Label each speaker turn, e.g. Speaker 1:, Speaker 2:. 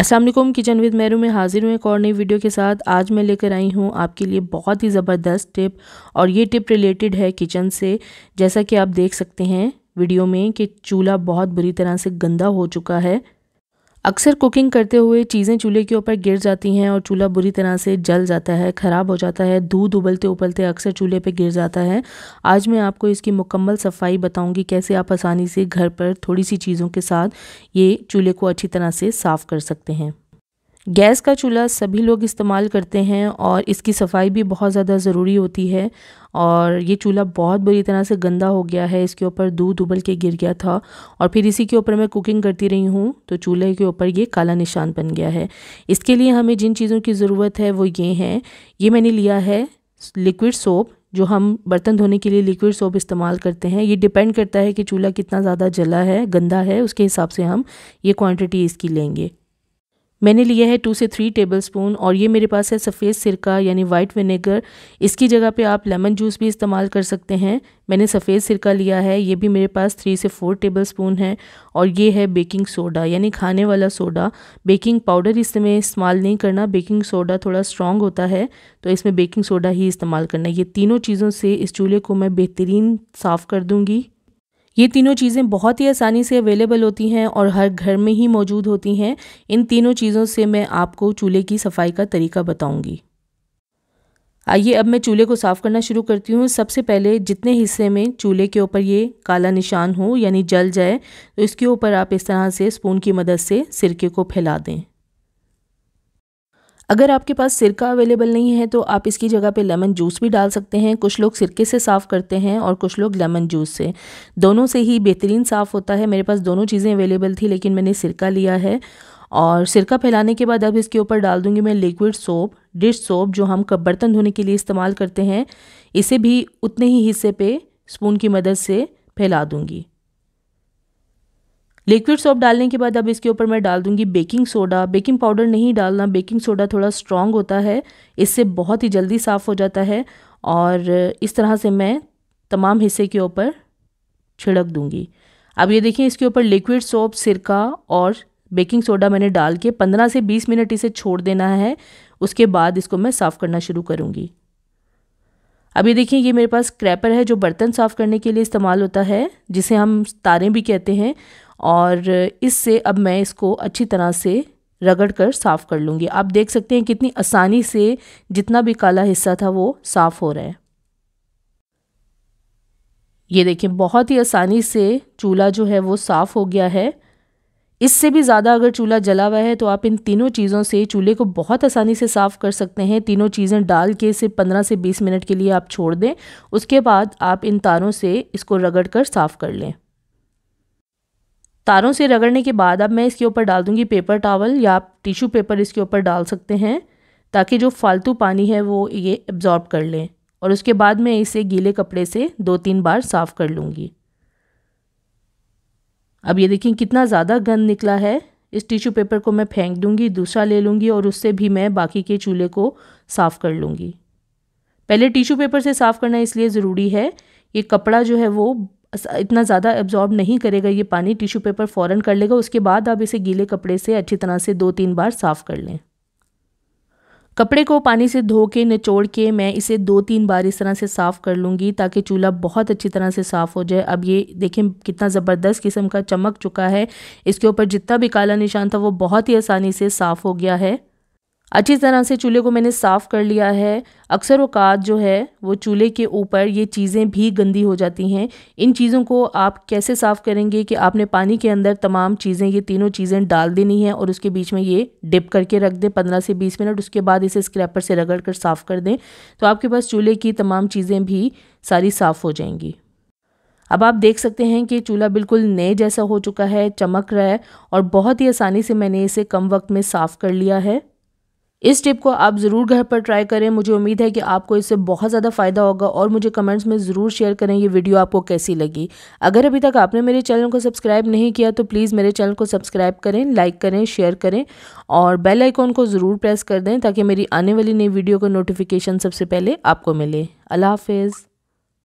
Speaker 1: Aslam kitchen with मेरू में हाजिर हूँ एक और नई वीडियो के साथ आज मैं लेकर आई हूँ आपके लिए बहुत ही ज़बरदस्त टिप और ये टिप रिलेटेड है किचन से जैसा कि आप देख सकते हैं वीडियो में कि चूल्हा बहुत बुरी तरह से गंदा हो चुका है अक्सर कुकिंग करते हुए चीज़ें चूल्हे के ऊपर गिर जाती हैं और चूल्हा बुरी तरह से जल जाता है ख़राब हो जाता है दूध उबलते उबलते अक्सर चूल्हे पे गिर जाता है आज मैं आपको इसकी मुकम्मल सफाई बताऊंगी कैसे आप आसानी से घर पर थोड़ी सी चीज़ों के साथ ये चूल्हे को अच्छी तरह से साफ़ कर सकते हैं गैस का चूल्हा सभी लोग इस्तेमाल करते हैं और इसकी सफाई भी बहुत ज़्यादा ज़रूरी होती है और ये चूल्हा बहुत बुरी तरह से गंदा हो गया है इसके ऊपर दूध उबल के गिर गया था और फिर इसी के ऊपर मैं कुकिंग करती रही हूँ तो चूल्हे के ऊपर ये काला निशान बन गया है इसके लिए हमें जिन चीज़ों की ज़रूरत है वो ये हैं ये मैंने लिया है लिक्विड सोप जो हम बर्तन धोने के लिए लिक्विड सोप इस्तेमाल करते हैं ये डिपेंड करता है कि चूल्हा कितना ज़्यादा जला है गंदा है उसके हिसाब से हम ये क्वांटिटी इसकी लेंगे मैंने लिया है टू से थ्री टेबल स्पून और ये मेरे पास है सफ़ेद सिरका यानी वाइट विनेगर इसकी जगह पे आप लेमन जूस भी इस्तेमाल कर सकते हैं मैंने सफ़ेद सिरका लिया है ये भी मेरे पास थ्री से फोर टेबल स्पून है और ये है बेकिंग सोडा यानी खाने वाला सोडा बेकिंग पाउडर इसमें इस्तेमाल नहीं करना बेकिंग सोडा थोड़ा स्ट्रॉन्ग होता है तो इसमें बेकिंग सोडा ही इस्तेमाल करना ये तीनों चीज़ों से इस चूल्हे को मैं बेहतरीन साफ़ कर दूँगी ये तीनों चीज़ें बहुत ही आसानी से अवेलेबल होती हैं और हर घर में ही मौजूद होती हैं इन तीनों चीज़ों से मैं आपको चूल्हे की सफाई का तरीका बताऊंगी आइए अब मैं चूल्हे को साफ़ करना शुरू करती हूँ सबसे पहले जितने हिस्से में चूल्हे के ऊपर ये काला निशान हो यानी जल जाए तो इसके ऊपर आप इस तरह से स्पून की मदद से सिरके को फैला दें अगर आपके पास सिरका अवेलेबल नहीं है तो आप इसकी जगह पे लेमन जूस भी डाल सकते हैं कुछ लोग सिरके से साफ़ करते हैं और कुछ लोग लेमन जूस से दोनों से ही बेहतरीन साफ़ होता है मेरे पास दोनों चीज़ें अवेलेबल थी लेकिन मैंने सिरका लिया है और सिरका फैलाने के बाद अब इसके ऊपर डाल दूंगी मैं लिक्विड सोप डिश सोप जो हम बर्तन धोने के लिए इस्तेमाल करते हैं इसे भी उतने ही हिस्से पे स्पून की मदद से फैला दूंगी लिक्विड सोप डालने के बाद अब इसके ऊपर मैं डाल दूंगी बेकिंग सोडा बेकिंग पाउडर नहीं डालना बेकिंग सोडा थोड़ा स्ट्रांग होता है इससे बहुत ही जल्दी साफ़ हो जाता है और इस तरह से मैं तमाम हिस्से के ऊपर छिड़क दूंगी अब ये देखिए इसके ऊपर लिक्विड सोप सिरका और बेकिंग सोडा मैंने डाल के 15 से 20 मिनट इसे छोड़ देना है उसके बाद इसको मैं साफ़ करना शुरू करूँगी अब ये देखिए ये मेरे पास क्रैपर है जो बर्तन साफ़ करने के लिए इस्तेमाल होता है जिसे हम तारे भी कहते हैं और इससे अब मैं इसको अच्छी तरह से रगड़ कर साफ़ कर लूँगी आप देख सकते हैं कितनी आसानी से जितना भी काला हिस्सा था वो साफ़ हो रहा है ये देखें बहुत ही आसानी से चूल्हा जो है वो साफ़ हो गया है इससे भी ज़्यादा अगर चूल्हा जला हुआ है तो आप इन तीनों चीज़ों से चूल्हे को बहुत आसानी से साफ़ कर सकते हैं तीनों चीज़ें डाल के इसे पंद्रह से बीस मिनट के लिए आप छोड़ दें उसके बाद आप इन तारों से इसको रगड़ कर साफ़ कर लें तारों से रगड़ने के बाद अब मैं इसके ऊपर डाल दूँगी पेपर टावल या आप टिश्यू पेपर इसके ऊपर डाल सकते हैं ताकि जो फालतू पानी है वो ये एब्ज़ॉर्ब कर लें और उसके बाद मैं इसे गीले कपड़े से दो तीन बार साफ़ कर लूँगी अब ये देखें कितना ज़्यादा गंद निकला है इस टिश्यू पेपर को मैं फेंक दूंगी दूसरा ले लूँगी और उससे भी मैं बाकी के चूल्हे को साफ़ कर लूँगी पहले टिश्यू पेपर से साफ़ करना इसलिए ज़रूरी है ये कपड़ा जो है वो इतना ज़्यादा एब्जॉर्ब नहीं करेगा ये पानी टिश्यू पेपर फ़ौरन कर लेगा उसके बाद आप इसे गीले कपड़े से अच्छी तरह से दो तीन बार साफ़ कर लें कपड़े को पानी से धो के निचोड़ के मैं इसे दो तीन बार इस तरह से साफ़ कर लूँगी ताकि चूल्हा बहुत अच्छी तरह से साफ़ हो जाए अब ये देखें कितना ज़बरदस्त किस्म का चमक चुका है इसके ऊपर जितना भी काला निशान था वो बहुत ही आसानी से साफ़ हो गया है अच्छी तरह से चूल्हे को मैंने साफ़ कर लिया है अक्सर अवकात जो है वो चूल्हे के ऊपर ये चीज़ें भी गंदी हो जाती हैं इन चीज़ों को आप कैसे साफ़ करेंगे कि आपने पानी के अंदर तमाम चीज़ें ये तीनों चीज़ें डाल देनी है और उसके बीच में ये डिप करके रख दें पंद्रह से बीस मिनट उसके बाद इसे स्क्रैपर से रगड़ कर साफ़ कर दें तो आपके पास चूल्हे की तमाम चीज़ें भी सारी साफ़ हो जाएंगी अब आप देख सकते हैं कि चूल्हा बिल्कुल नए जैसा हो चुका है चमक रहा है और बहुत ही आसानी से मैंने इसे कम वक्त में साफ़ कर लिया है इस टिप को आप ज़रूर घर पर ट्राई करें मुझे उम्मीद है कि आपको इससे बहुत ज़्यादा फ़ायदा होगा और मुझे कमेंट्स में ज़रूर शेयर करें ये वीडियो आपको कैसी लगी अगर अभी तक आपने मेरे चैनल को सब्सक्राइब नहीं किया तो प्लीज़ मेरे चैनल को सब्सक्राइब करें लाइक करें शेयर करें और बेल आइकॉन को ज़रूर प्रेस कर दें ताकि मेरी आने वाली नई वीडियो का नोटिफिकेशन सबसे पहले आपको मिले अल्लाह हाफिज़